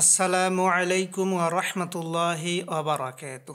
আসসালামু আলাইকুম রহমতুল্লাহি অবরাকাত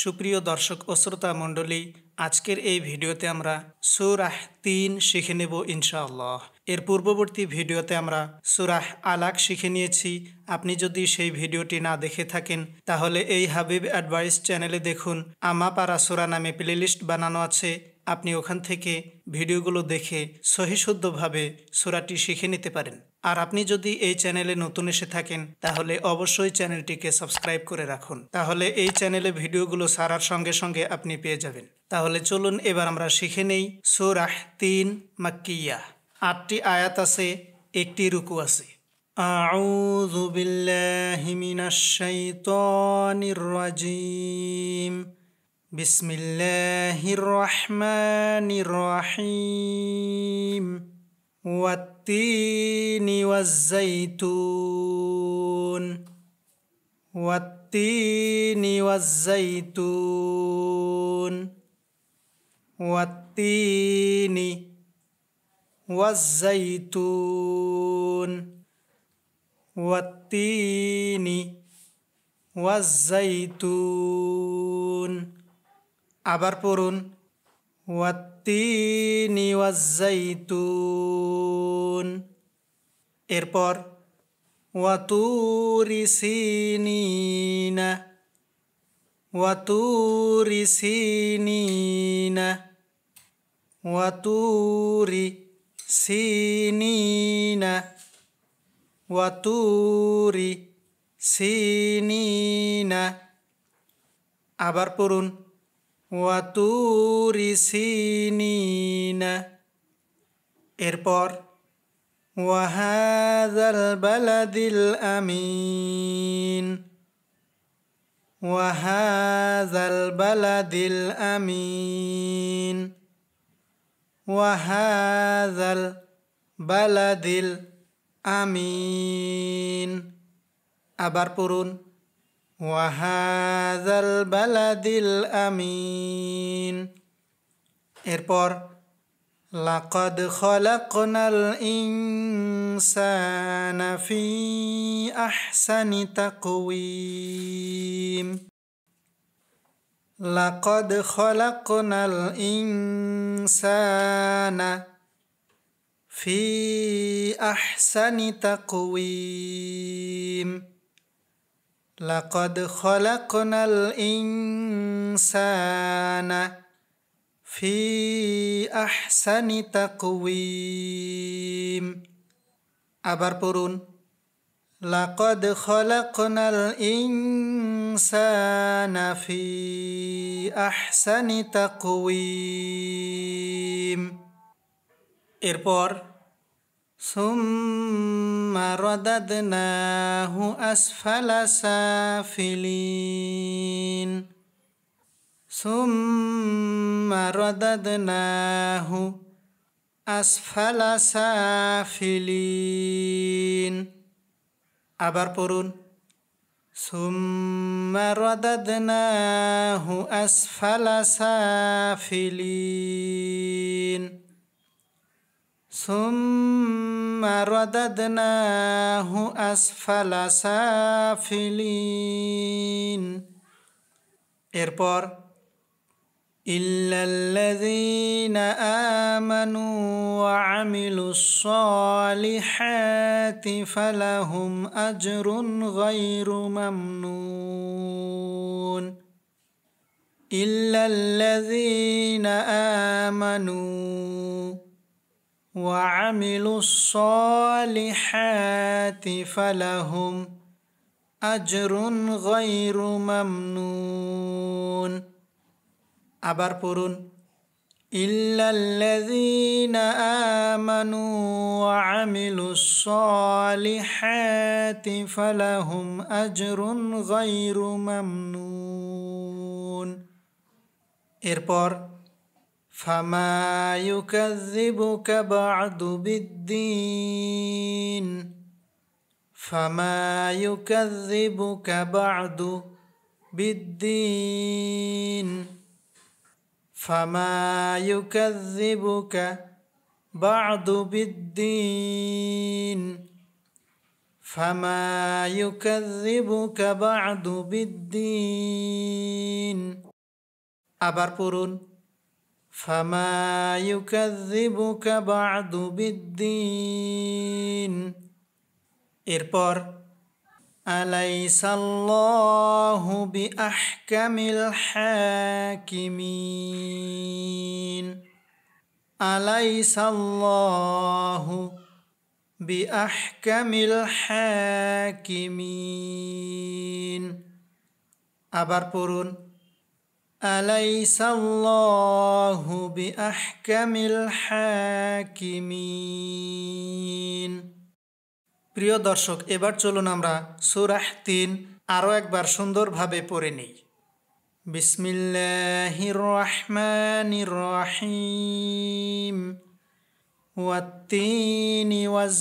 সুপ্রিয় দর্শক ও শ্রোতা মণ্ডলী আজকের এই ভিডিওতে আমরা সুরাহ তিন শিখে নেব ইনশাআল্লাহ এর পূর্ববর্তী ভিডিওতে আমরা সুরাহ আলাক শিখে নিয়েছি আপনি যদি সেই ভিডিওটি না দেখে থাকেন তাহলে এই হাবিব অ্যাডভাইস চ্যানেলে দেখুন আমাপারা সুরা নামে প্লেলিস্ট বানানো আছে আপনি ওখান থেকে ভিডিওগুলো দেখে সহিশুদ্ধভাবে সুরাটি শিখে নিতে পারেন আর আপনি যদি এই চ্যানেলে নতুন এসে থাকেন তাহলে অবশ্যই চ্যানেলটিকে সাবস্ক্রাইব করে রাখুন তাহলে এই চ্যানেলে ভিডিওগুলো সারার সঙ্গে সঙ্গে আপনি পেয়ে যাবেন তাহলে চলুন এবার আমরা শিখে নেই সুরাহ তিন মাক্কিয়া আটটি আয়াত আছে একটি রুকু আছে أعوذ بسم الله الرحمن الرحيم والتين والزيتون والتين والزيتون والتين والزيتون والتين والزيتون আবার পড়ুন ওয়াত্তিনি ওয়াজ্জাইতুন এরপর ওয়াতুরিসিনিনা ওয়াতুরিসিনিনা ওয়াতুরি সিনিনা ওয়াতুরি সিনিনা ওয়াতুরি সিনিনা আবার পড়ুন ওয়াতুর সিনিনা এরপর ওয়াহাদাল বালাদিল আমিন ওয়াহাদাল বালাদিল আমিন ওয়াহাদাল বালাদিল আমিন আবার পড়ুন وهذا البلد الأمين إربور لقد خلقنا الإنسان في أحسن تقويم لقد خلقنا الإنسان في أحسن تقويم لقد خلقنا الإنسان في أحسن تقويم أبر برون لقد خلقنا الإنسان في أحسن تقويم إربور ثم رددناه أسفل سافلين ثم رددناه أسفل سافلين أبر برون. ثم رددناه أسفل سافلين ثم رددناه أسفل سافلين এরপর إلا الذين آمنوا وعملوا الصالحات فلهم أجر غير ممنون إلا الذين آمنوا وعملوا الصالحات فلهم أجر غير ممنون أبار بورون إلا الذين آمنوا وعملوا الصالحات فلهم أجر غير ممنون এরপর فما يكذبك بعد بالدين فما يكذبك بعد بالدين فما يكذبك بعد بالدين فما يكذبك بعد بالدين আবার بورون. فما يكذبك بعد بالدين إربور أليس الله بأحكم الحاكمين أليس الله بأحكم الحاكمين أبار بورون أليس الله بأحكم الحاكمين প্রিয় দর্শক এবার চলুন আমরা সুরাহ তিন আরও একবার সুন্দরভাবে পড়ে নিই বিসমিল্লাহির রহমানির রহিম ওয়াত্তিনি ওয়াজ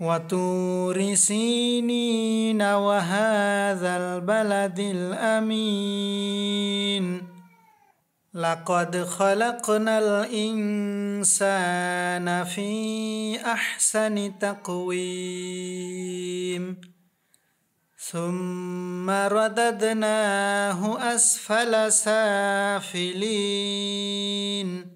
وتور سينين وهذا البلد الأمين لقد خلقنا الإنسان في أحسن تقويم ثم رددناه أسفل سافلين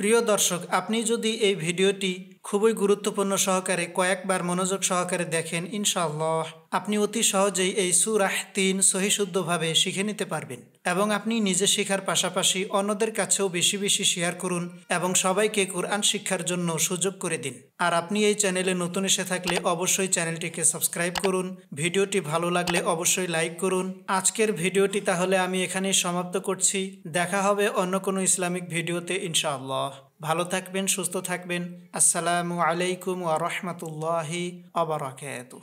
প্রিয় দর্শক আপনি যদি এই ভিডিওটি খুবই গুরুত্বপূর্ণ সহকারে কয়েকবার মনোযোগ সহকারে দেখেন ইনশাল্লাহ আপনি অতি সহজেই এই সুরাহ তিন সহিশুদ্ধভাবে শিখে নিতে পারবেন এবং আপনি নিজে শেখার পাশাপাশি অন্যদের কাছেও বেশি বেশি শেয়ার করুন এবং সবাইকে কোরআন শিক্ষার জন্য সুযোগ করে দিন আর আপনি এই চ্যানেলে নতুন এসে থাকলে অবশ্যই চ্যানেলটিকে সাবস্ক্রাইব করুন ভিডিওটি ভালো লাগলে অবশ্যই লাইক করুন আজকের ভিডিওটি তাহলে আমি এখানেই সমাপ্ত করছি দেখা হবে অন্য কোনো ইসলামিক ভিডিওতে ইনশাআল্লাহ ভালো থাকবেন সুস্থ থাকবেন আসসালামু আলাইকুম আ রহমতুল্লাহি আবরাকাতু